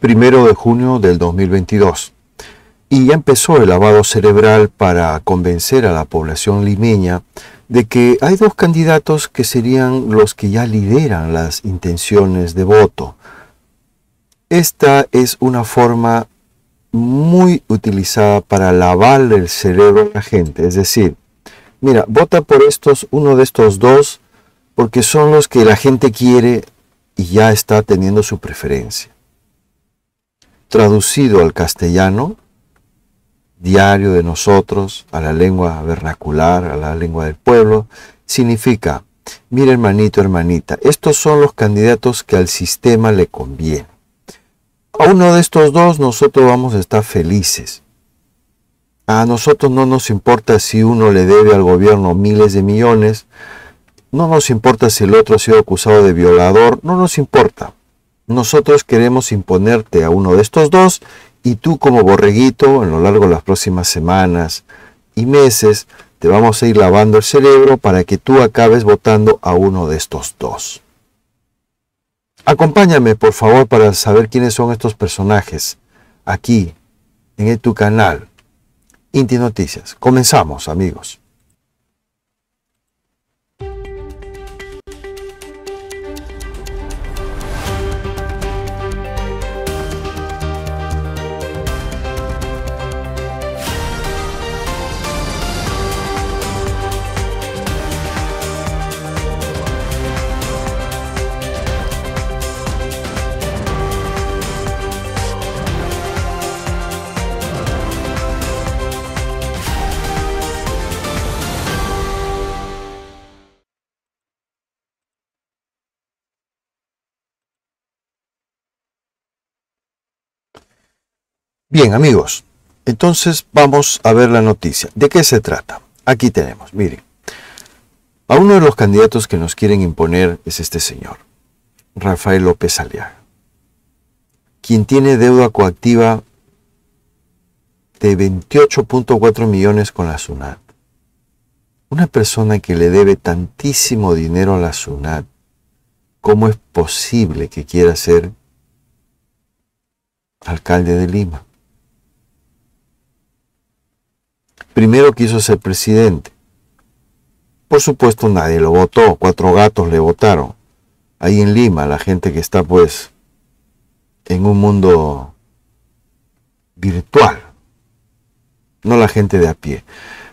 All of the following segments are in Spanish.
primero de junio del 2022. Y ya empezó el lavado cerebral para convencer a la población limeña de que hay dos candidatos que serían los que ya lideran las intenciones de voto. Esta es una forma muy utilizada para lavar el cerebro a la gente. Es decir, mira, vota por estos, uno de estos dos, porque son los que la gente quiere y ya está teniendo su preferencia traducido al castellano, diario de nosotros, a la lengua vernacular, a la lengua del pueblo, significa, mire hermanito, hermanita, estos son los candidatos que al sistema le conviene. A uno de estos dos nosotros vamos a estar felices. A nosotros no nos importa si uno le debe al gobierno miles de millones, no nos importa si el otro ha sido acusado de violador, no nos importa nosotros queremos imponerte a uno de estos dos y tú como borreguito, a lo largo de las próximas semanas y meses, te vamos a ir lavando el cerebro para que tú acabes votando a uno de estos dos. Acompáñame, por favor, para saber quiénes son estos personajes aquí, en tu canal, Inti Noticias. Comenzamos, amigos. Bien, amigos, entonces vamos a ver la noticia. ¿De qué se trata? Aquí tenemos, miren. A uno de los candidatos que nos quieren imponer es este señor, Rafael López Aliaga, quien tiene deuda coactiva de 28.4 millones con la SUNAT. Una persona que le debe tantísimo dinero a la SUNAT, ¿cómo es posible que quiera ser alcalde de Lima? primero quiso ser presidente. Por supuesto nadie lo votó, cuatro gatos le votaron. Ahí en Lima, la gente que está pues en un mundo virtual, no la gente de a pie.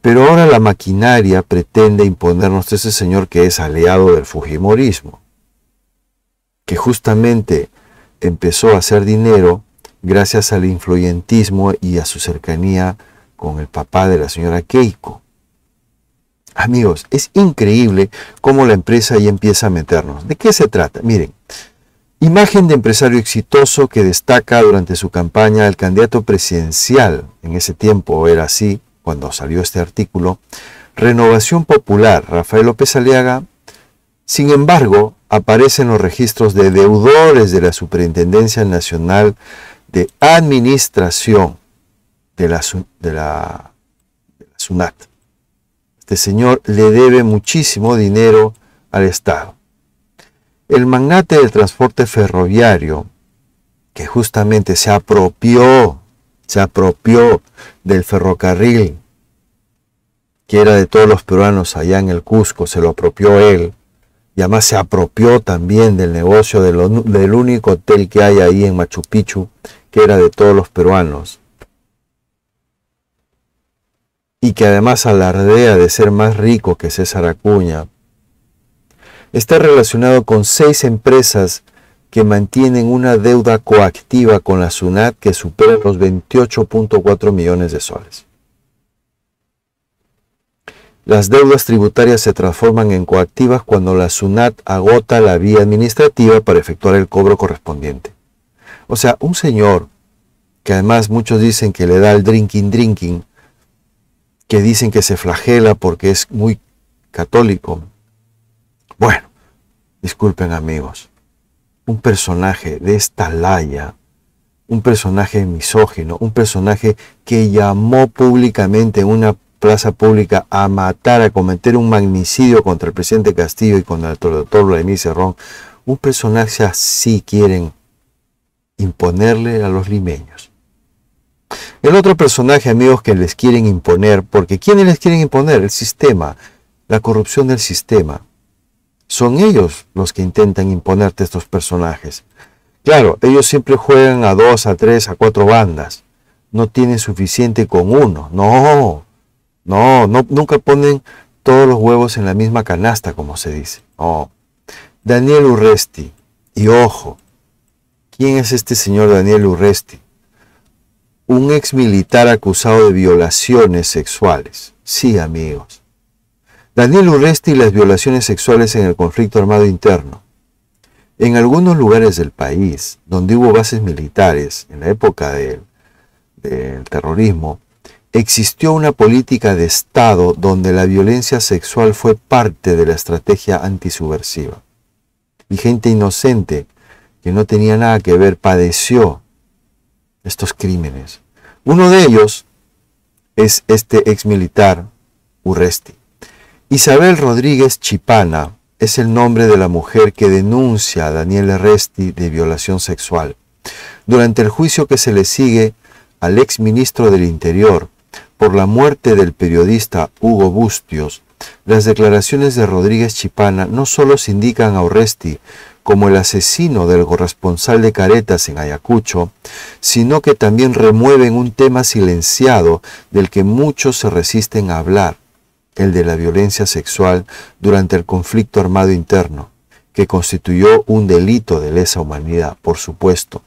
Pero ahora la maquinaria pretende imponernos a ese señor que es aliado del Fujimorismo, que justamente empezó a hacer dinero gracias al influyentismo y a su cercanía con el papá de la señora Keiko. Amigos, es increíble cómo la empresa ya empieza a meternos. ¿De qué se trata? Miren, imagen de empresario exitoso que destaca durante su campaña al candidato presidencial, en ese tiempo era así, cuando salió este artículo, Renovación Popular, Rafael López Aliaga, sin embargo, aparecen los registros de deudores de la Superintendencia Nacional de Administración de la, SUNAT. Este señor le debe muchísimo dinero al Estado. El magnate del transporte ferroviario, que justamente se apropió, se apropió del ferrocarril, que era de todos los peruanos allá en el Cusco, se lo apropió él, y además se apropió también del negocio del único hotel que hay ahí en Machu Picchu, que era de todos los peruanos y que además alardea de ser más rico que César Acuña. Está relacionado con seis empresas que mantienen una deuda coactiva con la SUNAT que supera los 28.4 millones de soles. Las deudas tributarias se transforman en coactivas cuando la SUNAT agota la vía administrativa para efectuar el cobro correspondiente. O sea, un señor, que además muchos dicen que le da el drinking drinking, que dicen que se flagela porque es muy católico. Bueno, disculpen amigos, un personaje de esta laya, un personaje misógino, un personaje que llamó públicamente en una plaza pública a matar, a cometer un magnicidio contra el presidente Castillo y contra el doctor Vladimir Cerrón, un personaje así quieren imponerle a los limeños. El otro personaje, amigos, que les quieren imponer, porque ¿quiénes les quieren imponer? El sistema, la corrupción del sistema. Son ellos los que intentan imponerte estos personajes. Claro, ellos siempre juegan a dos, a tres, a cuatro bandas. No tienen suficiente con uno. No, no, no nunca ponen todos los huevos en la misma canasta, como se dice. No. Daniel Urresti. Y ojo, ¿quién es este señor Daniel Urresti? un ex militar acusado de violaciones sexuales. Sí, amigos. Daniel Urresti y las violaciones sexuales en el conflicto armado interno. En algunos lugares del país, donde hubo bases militares en la época del, del terrorismo, existió una política de Estado donde la violencia sexual fue parte de la estrategia antisubversiva. Y gente inocente que no tenía nada que ver padeció estos crímenes. Uno de ellos es este ex militar, Urresti. Isabel Rodríguez Chipana es el nombre de la mujer que denuncia a Daniel Urresti de violación sexual. Durante el juicio que se le sigue al ex ministro del Interior por la muerte del periodista Hugo Bustios, las declaraciones de Rodríguez Chipana no solo se indican a Uresti como el asesino del corresponsal de Caretas en Ayacucho, sino que también remueven un tema silenciado del que muchos se resisten a hablar, el de la violencia sexual durante el conflicto armado interno, que constituyó un delito de lesa humanidad, por supuesto.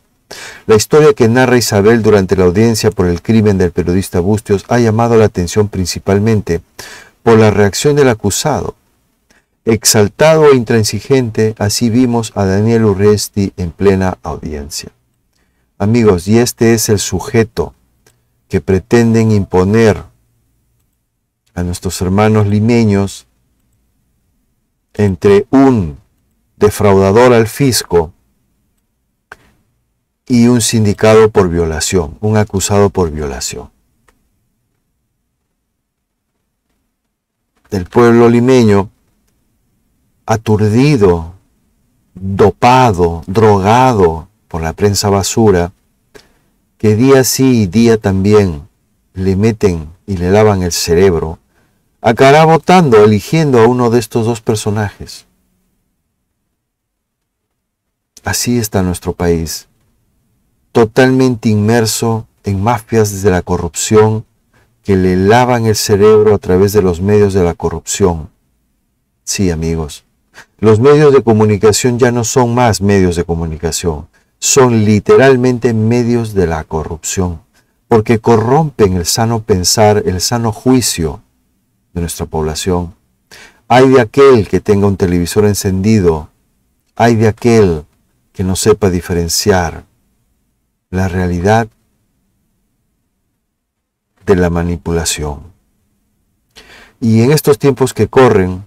La historia que narra Isabel durante la audiencia por el crimen del periodista Bustios ha llamado la atención principalmente por la reacción del acusado, exaltado e intransigente, así vimos a Daniel Urresti en plena audiencia. Amigos, y este es el sujeto que pretenden imponer a nuestros hermanos limeños entre un defraudador al fisco y un sindicado por violación, un acusado por violación. El pueblo limeño aturdido, dopado, drogado por la prensa basura, que día sí y día también le meten y le lavan el cerebro, acabará votando, eligiendo a uno de estos dos personajes. Así está nuestro país, totalmente inmerso en mafias de la corrupción que le lavan el cerebro a través de los medios de la corrupción. Sí, amigos, los medios de comunicación ya no son más medios de comunicación, son literalmente medios de la corrupción, porque corrompen el sano pensar, el sano juicio de nuestra población. Hay de aquel que tenga un televisor encendido, hay de aquel que no sepa diferenciar la realidad de la manipulación. Y en estos tiempos que corren,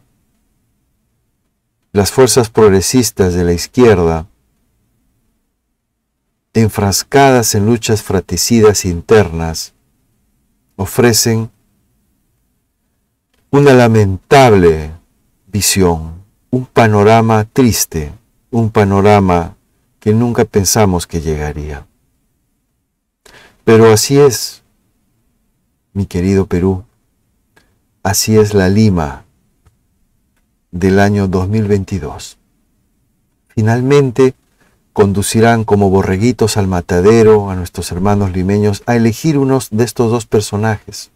las fuerzas progresistas de la izquierda, enfrascadas en luchas fratricidas internas, ofrecen una lamentable visión, un panorama triste, un panorama que nunca pensamos que llegaría. Pero así es, mi querido Perú, así es la Lima del año 2022. Finalmente, conducirán como borreguitos al matadero a nuestros hermanos limeños a elegir unos de estos dos personajes.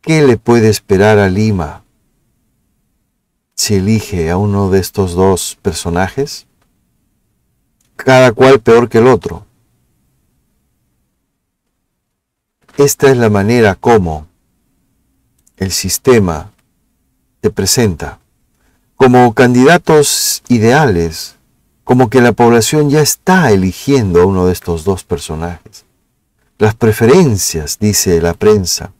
¿Qué le puede esperar a Lima si elige a uno de estos dos personajes? Cada cual peor que el otro. Esta es la manera como el sistema presenta como candidatos ideales, como que la población ya está eligiendo a uno de estos dos personajes. Las preferencias, dice la prensa.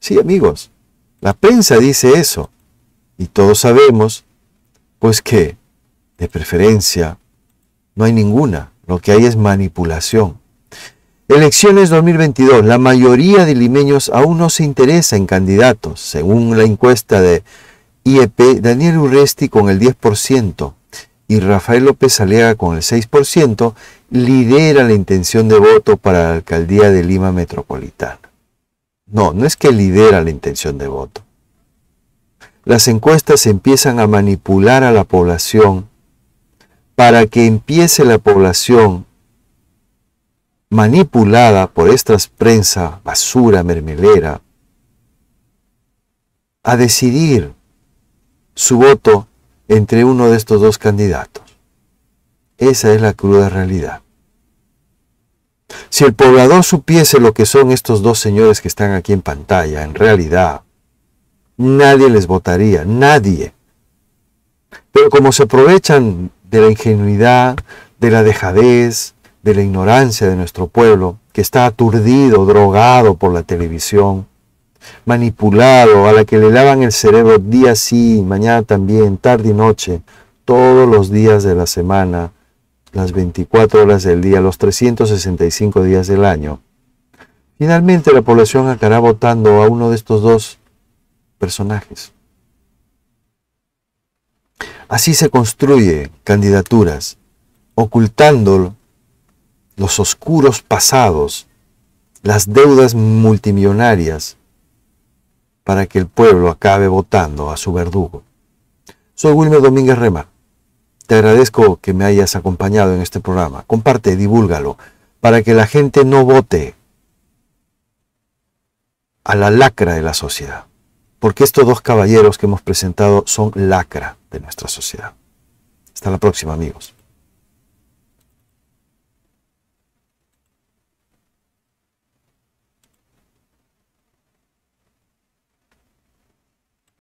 Sí, amigos, la prensa dice eso. Y todos sabemos, pues que de preferencia no hay ninguna. Lo que hay es manipulación. Elecciones 2022. La mayoría de limeños aún no se interesa en candidatos, según la encuesta de IEP, Daniel Urresti con el 10% y Rafael López Aliaga con el 6%, lidera la intención de voto para la alcaldía de Lima Metropolitana. No, no es que lidera la intención de voto. Las encuestas empiezan a manipular a la población para que empiece la población manipulada por esta prensa basura mermelera a decidir su voto entre uno de estos dos candidatos. Esa es la cruda realidad. Si el poblador supiese lo que son estos dos señores que están aquí en pantalla, en realidad, nadie les votaría, nadie. Pero como se aprovechan de la ingenuidad, de la dejadez, de la ignorancia de nuestro pueblo, que está aturdido, drogado por la televisión, manipulado, a la que le lavan el cerebro día sí, mañana también, tarde y noche, todos los días de la semana, las 24 horas del día, los 365 días del año. Finalmente la población acabará votando a uno de estos dos personajes. Así se construye candidaturas, ocultando los oscuros pasados, las deudas multimillonarias, para que el pueblo acabe votando a su verdugo. Soy Wilmer Domínguez Rema. Te agradezco que me hayas acompañado en este programa. Comparte, divúlgalo, para que la gente no vote a la lacra de la sociedad. Porque estos dos caballeros que hemos presentado son lacra de nuestra sociedad. Hasta la próxima, amigos.